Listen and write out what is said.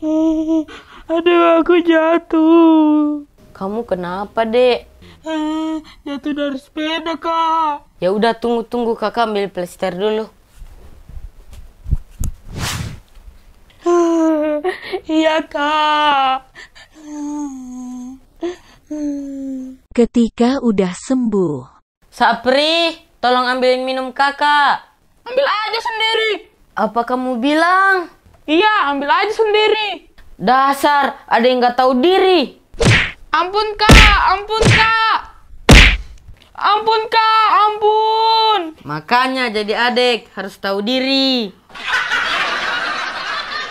Aduh, aku jatuh. Kamu kenapa, Dek? Eh, jatuh dari sepeda, Kak. Ya udah tunggu-tunggu Kakak ambil plester dulu. iya, Kak. Ketika udah sembuh. Sapri, tolong ambilin minum Kakak. Ambil aja sendiri. Apa kamu bilang? Iya, ambil aja sendiri. Dasar, ada yang nggak tahu diri. Ampun kak, ampun kak. Ampun kak, ampun. Makanya jadi adik harus tahu diri.